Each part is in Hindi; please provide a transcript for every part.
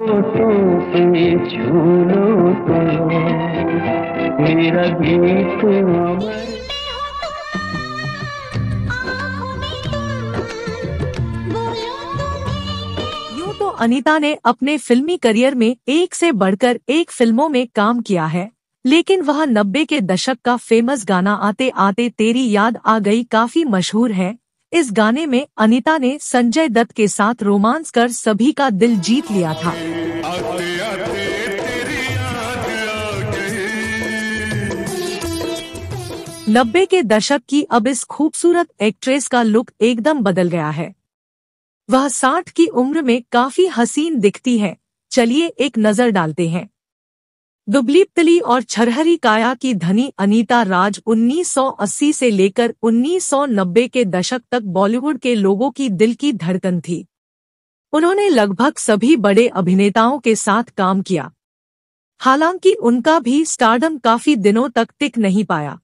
यूँ तो अनीता ने अपने फिल्मी करियर में एक से बढ़कर एक फिल्मों में काम किया है लेकिन वह नब्बे के दशक का फेमस गाना आते आते तेरी याद आ गई काफी मशहूर है इस गाने में अनिता ने संजय दत्त के साथ रोमांस कर सभी का दिल जीत लिया था नब्बे के दशक की अब इस खूबसूरत एक्ट्रेस का लुक एकदम बदल गया है वह साठ की उम्र में काफी हसीन दिखती है चलिए एक नजर डालते हैं दुबलीपतली और छरहरी काया की धनी अनीता राज 1980 से लेकर 1990 के दशक तक बॉलीवुड के लोगों की दिल की धड़कन थी उन्होंने लगभग सभी बड़े अभिनेताओं के साथ काम किया हालांकि उनका भी स्टारडम काफी दिनों तक टिक नहीं पाया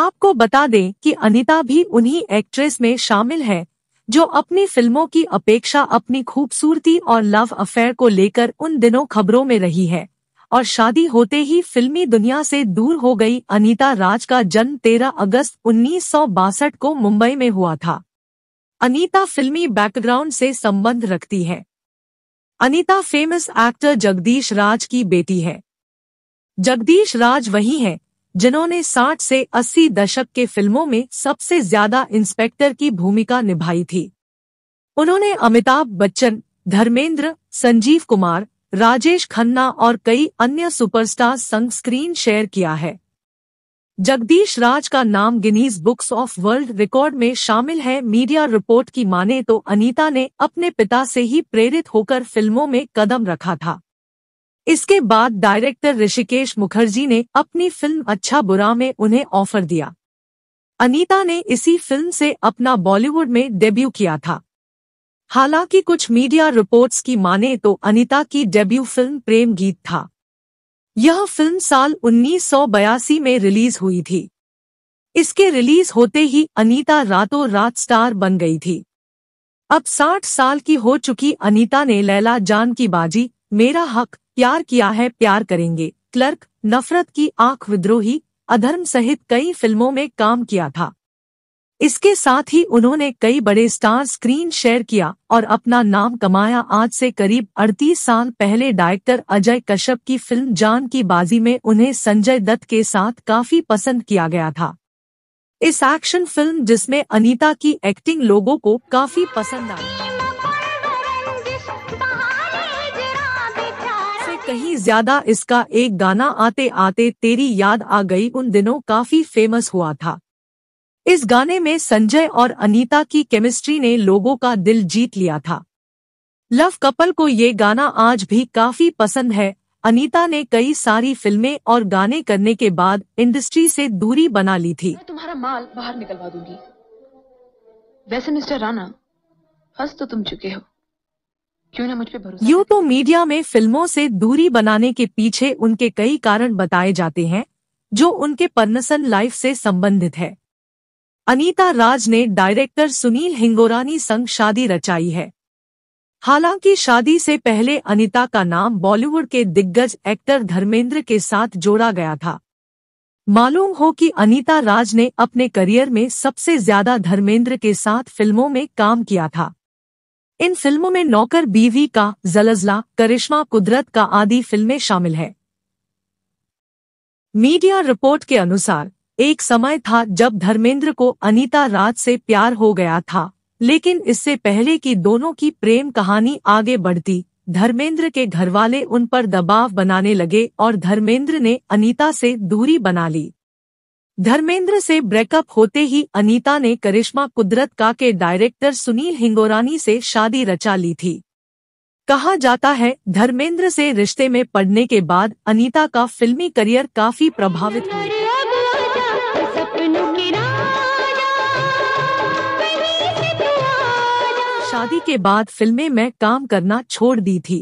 आपको बता दें कि अनिता भी उन्हीं एक्ट्रेस में शामिल है जो अपनी फिल्मों की अपेक्षा अपनी खूबसूरती और लव अफेयर को लेकर उन दिनों खबरों में रही है और शादी होते ही फिल्मी दुनिया से दूर हो गई अनीता राज का जन्म 13 अगस्त उन्नीस को मुंबई में हुआ था अनीता फिल्मी बैकग्राउंड से संबंध रखती है अनीता फेमस एक्टर जगदीश राज की बेटी है जगदीश राज वही है जिन्होंने 60 से 80 दशक के फिल्मों में सबसे ज्यादा इंस्पेक्टर की भूमिका निभाई थी उन्होंने अमिताभ बच्चन धर्मेंद्र संजीव कुमार राजेश खन्ना और कई अन्य सुपरस्टार संग स्क्रीन शेयर किया है जगदीश राज का नाम Guinness books of world record में शामिल है मीडिया रिपोर्ट की माने तो अनीता ने अपने पिता से ही प्रेरित होकर फिल्मों में कदम रखा था इसके बाद डायरेक्टर ऋषिकेश मुखर्जी ने अपनी फिल्म अच्छा बुरा में उन्हें ऑफर दिया अनीता ने इसी फिल्म से अपना बॉलीवुड में डेब्यू किया था हालांकि कुछ मीडिया रिपोर्ट्स की माने तो अनिता की डेब्यू फिल्म प्रेम गीत था यह फिल्म साल उन्नीस में रिलीज हुई थी इसके रिलीज होते ही अनीता रातों रात स्टार बन गई थी अब 60 साल की हो चुकी अनीता ने लैला जान की बाजी मेरा हक प्यार किया है प्यार करेंगे क्लर्क नफरत की आंख विद्रोही अधर्म सहित कई फिल्मों में काम किया था इसके साथ ही उन्होंने कई बड़े स्टार स्क्रीन शेयर किया और अपना नाम कमाया आज से करीब 38 साल पहले डायरेक्टर अजय कश्यप की फिल्म जान की बाजी में उन्हें संजय दत्त के साथ काफी पसंद किया गया था इस एक्शन फिल्म जिसमें अनीता की एक्टिंग लोगों को काफी पसंद आई कहीं ज्यादा इसका एक गाना आते आते तेरी याद आ गई उन दिनों काफी फेमस हुआ था इस गाने में संजय और अनीता की केमिस्ट्री ने लोगों का दिल जीत लिया था लव कपल को ये गाना आज भी काफी पसंद है अनीता ने कई सारी फिल्में और गाने करने के बाद इंडस्ट्री से दूरी बना ली थी मैं तुम्हारा माल बाहर निकलवा दूंगी वैसे मिस्टर राणा हंस तो तुम चुके हो क्यों ना मुझ पे भरोसा यू तो मीडिया में फिल्मों से दूरी बनाने के पीछे उनके कई कारण बताए जाते हैं जो उनके पर्नसन लाइफ से संबंधित है अनीता राज ने डायरेक्टर सुनील हिंगोरानी संग शादी रचाई है हालांकि शादी से पहले अनीता का नाम बॉलीवुड के दिग्गज एक्टर धर्मेंद्र के साथ जोड़ा गया था मालूम हो कि अनीता राज ने अपने करियर में सबसे ज्यादा धर्मेंद्र के साथ फिल्मों में काम किया था इन फिल्मों में नौकर बीवी का जलजला करिश्मा कुदरत का आदि फिल्में शामिल है मीडिया रिपोर्ट के अनुसार एक समय था जब धर्मेंद्र को अनीता राज से प्यार हो गया था लेकिन इससे पहले कि दोनों की प्रेम कहानी आगे बढ़ती धर्मेंद्र के घरवाले उन पर दबाव बनाने लगे और धर्मेंद्र ने अनीता से दूरी बना ली धर्मेंद्र से ब्रेकअप होते ही अनीता ने करिश्मा कुदरत का के डायरेक्टर सुनील हिंगोरानी से शादी रचा ली थी कहा जाता है धर्मेंद्र से रिश्ते में पड़ने के बाद अनीता का फिल्मी करियर काफी प्रभावित हुआ शादी के बाद फिल्में में काम करना छोड़ दी थी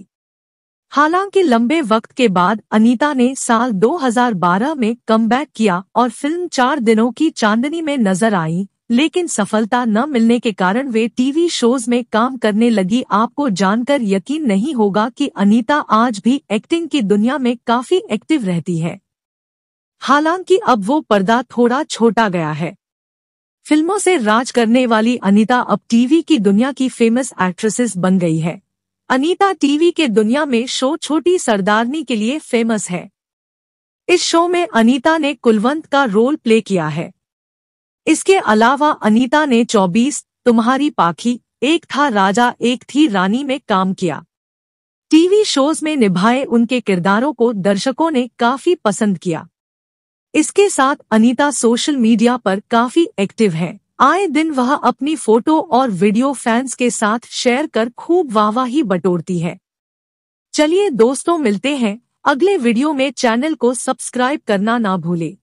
हालांकि लंबे वक्त के बाद अनीता ने साल 2012 में कम किया और फिल्म चार दिनों की चांदनी में नजर आई लेकिन सफलता न मिलने के कारण वे टीवी शोज में काम करने लगी आपको जानकर यकीन नहीं होगा कि अनीता आज भी एक्टिंग की दुनिया में काफी एक्टिव रहती है हालांकि अब वो पर्दा थोड़ा छोटा गया है फिल्मों से राज करने वाली अनीता अब टीवी की दुनिया की फेमस एक्ट्रेसेस बन गई है अनीता टीवी के दुनिया में शो छोटी सरदारनी के लिए फेमस है इस शो में अनीता ने कुलवंत का रोल प्ले किया है इसके अलावा अनीता ने 24 तुम्हारी पाखी एक था राजा एक थी रानी में काम किया टीवी शोज में निभाए उनके किरदारों को दर्शकों ने काफी पसंद किया इसके साथ अनीता सोशल मीडिया पर काफी एक्टिव है आए दिन वह अपनी फोटो और वीडियो फैंस के साथ शेयर कर खूब वाहवाही बटोरती है चलिए दोस्तों मिलते हैं अगले वीडियो में चैनल को सब्सक्राइब करना ना भूलें